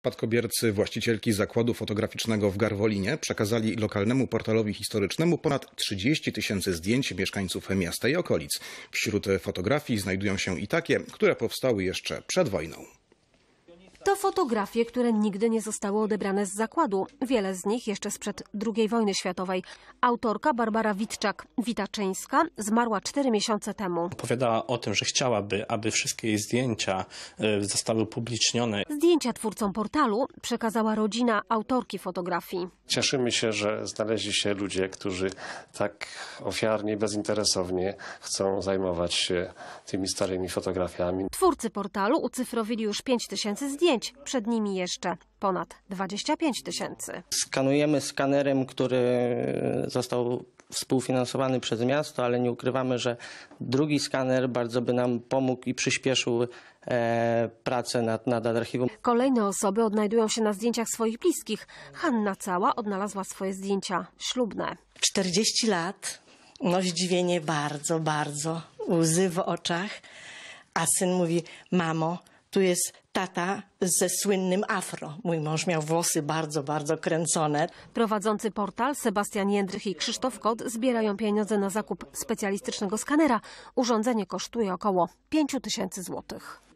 Spadkobiercy właścicielki zakładu fotograficznego w Garwolinie przekazali lokalnemu portalowi historycznemu ponad 30 tysięcy zdjęć mieszkańców miasta i okolic. Wśród fotografii znajdują się i takie, które powstały jeszcze przed wojną. To fotografie, które nigdy nie zostały odebrane z zakładu. Wiele z nich jeszcze sprzed II wojny światowej. Autorka Barbara Witczak-Witaczyńska zmarła cztery miesiące temu. Opowiadała o tym, że chciałaby, aby wszystkie jej zdjęcia e, zostały upublicznione. Zdjęcia twórcom portalu przekazała rodzina autorki fotografii. Cieszymy się, że znaleźli się ludzie, którzy tak ofiarnie, bezinteresownie chcą zajmować się tymi starymi fotografiami. Twórcy portalu ucyfrowili już 5 tysięcy zdjęć zdjęć, przed nimi jeszcze ponad 25 tysięcy. Skanujemy skanerem, który został współfinansowany przez miasto, ale nie ukrywamy, że drugi skaner bardzo by nam pomógł i przyspieszył e, pracę nad, nad archiwum. Kolejne osoby odnajdują się na zdjęciach swoich bliskich. Hanna Cała odnalazła swoje zdjęcia ślubne. 40 lat, no zdziwienie bardzo, bardzo, łzy w oczach. A syn mówi, mamo, tu jest tata ze słynnym afro. Mój mąż miał włosy bardzo, bardzo kręcone. Prowadzący portal Sebastian Jędrych i Krzysztof Kot zbierają pieniądze na zakup specjalistycznego skanera. Urządzenie kosztuje około 5 tysięcy złotych.